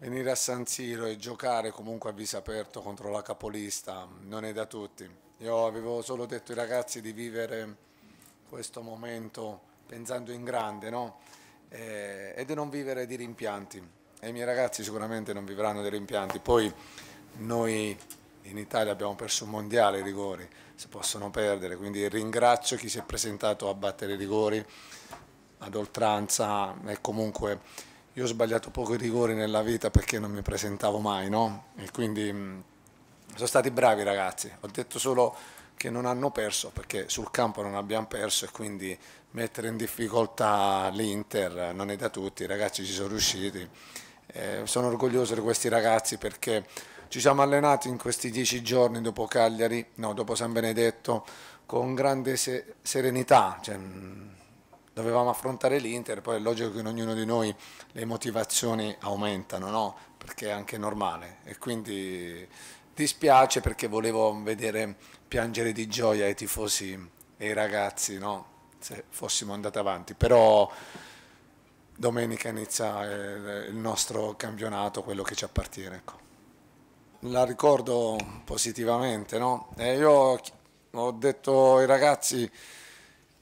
Venire a San Siro e giocare comunque a viso aperto contro la capolista non è da tutti. Io avevo solo detto ai ragazzi di vivere questo momento pensando in grande no? e, eh, e di non vivere di rimpianti. E i miei ragazzi sicuramente non vivranno di rimpianti. Poi noi in Italia abbiamo perso un mondiale i rigori, si possono perdere, quindi ringrazio chi si è presentato a battere i rigori ad oltranza e comunque io ho sbagliato pochi rigori nella vita perché non mi presentavo mai, no? E quindi mm, sono stati bravi ragazzi, ho detto solo che non hanno perso perché sul campo non abbiamo perso e quindi mettere in difficoltà l'Inter non è da tutti, i ragazzi ci sono riusciti. Eh, sono orgoglioso di questi ragazzi perché ci siamo allenati in questi dieci giorni dopo Cagliari, no, dopo San Benedetto, con grande se serenità. Cioè, mm, dovevamo affrontare l'Inter, poi è logico che in ognuno di noi le motivazioni aumentano, no? perché è anche normale e quindi dispiace perché volevo vedere piangere di gioia i tifosi e i ragazzi no? se fossimo andati avanti, però domenica inizia eh, il nostro campionato, quello che ci appartiene. Ecco. La ricordo positivamente, no? Eh, io ho detto ai ragazzi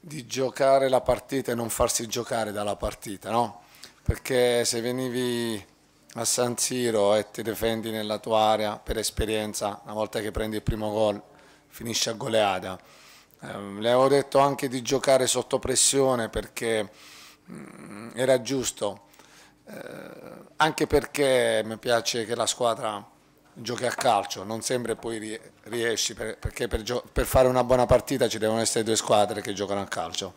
di giocare la partita e non farsi giocare dalla partita, no? Perché se venivi a San Siro e ti difendi nella tua area per esperienza, una volta che prendi il primo gol finisce a goleada. Eh, le avevo detto anche di giocare sotto pressione perché mh, mm, era giusto, eh, anche perché mi piace che la squadra giochi a calcio, non sempre poi riesci perché per, per, fare una buona partita ci devono essere due squadre che giocano a calcio.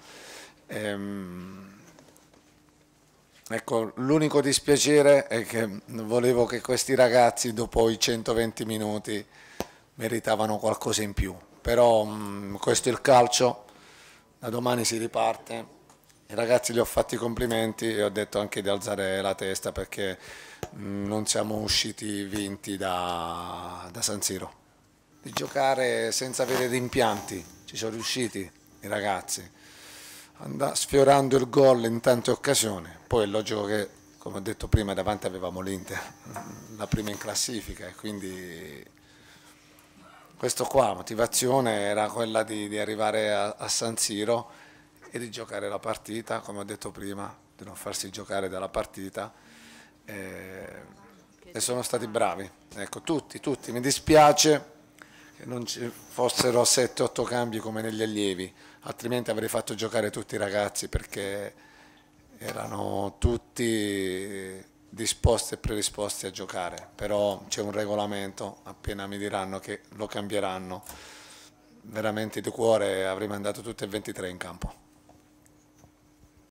Ehm, ecco, l'unico dispiacere è che volevo che questi ragazzi dopo i 120 minuti meritavano qualcosa in più, però mh, mm, questo è il calcio, da domani si riparte i ragazzi gli ho fatti i complimenti e ho detto anche di alzare la testa perché mm, non siamo usciti vinti da, da San Siro. Di giocare senza avere rimpianti, ci sono riusciti i ragazzi, And sfiorando il gol in tante occasioni. Poi è logico che, come ho detto prima, davanti avevamo l'Inter, mm, la prima in classifica e quindi questo qua, motivazione era quella di, di arrivare a, a San Siro e di giocare la partita, come ho detto prima, di non farsi giocare dalla partita. E, e sono stati bravi, ecco, tutti, tutti. Mi dispiace che non ci fossero 7-8 cambi come negli allievi, altrimenti avrei fatto giocare tutti i ragazzi perché erano tutti disposti e predisposti a giocare, però c'è un regolamento, appena mi diranno che lo cambieranno, veramente di cuore avrei mandato tutti e 23 in campo.